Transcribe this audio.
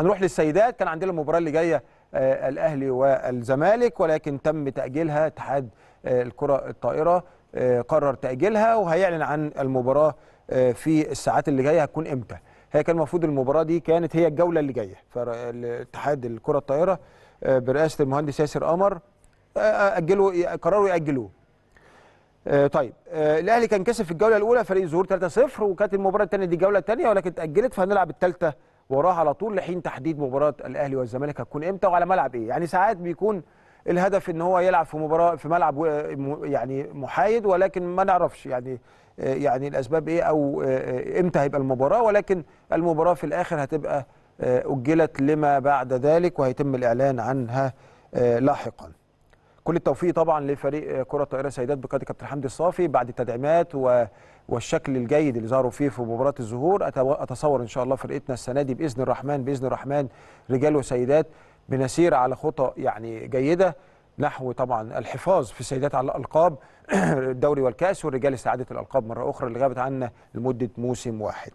هنروح للسيدات كان عندنا المباراه اللي جايه آه، الاهلي والزمالك ولكن تم تاجيلها اتحاد آه، الكره الطائره آه، قرر تاجيلها وهيعلن عن المباراه في الساعات اللي جايه هتكون امتى هي كان المفروض المباراه دي كانت هي الجوله اللي جايه فاتحاد الكره الطائره برئاسه المهندس ياسر قمر اجلوا قرروا ياجلوه طيب الاهلي كان كسب في الجوله الاولى فريق الظهور 3-0 وكانت المباراه الثانيه دي جوله ثانيه ولكن اتاجلت فهنلعب الثالثه وراها على طول لحين تحديد مباراه الاهلي والزمالك هتكون امتى وعلى ملعب ايه يعني ساعات بيكون الهدف ان هو يلعب في مباراه في ملعب يعني محايد ولكن ما نعرفش يعني آه، يعني الاسباب ايه او آه، آه، امتى هيبقى المباراه ولكن المباراه في الاخر هتبقى اجلت لما بعد ذلك وهيتم الاعلان عنها لاحقا كل التوفيق طبعا لفريق كره الطائره سيدات بقياده كابتن حمدي الصافي بعد التدعيمات و والشكل الجيد اللي ظهروا فيه في مباراه الظهور اتصور ان شاء الله فرقتنا السنه دي باذن الرحمن باذن الرحمن رجال وسيدات بنسير على خطى يعني جيده نحو طبعا الحفاظ في السيدات على الالقاب الدوري والكاس والرجال استعاده الالقاب مره اخرى اللي غابت عنا لمده موسم واحد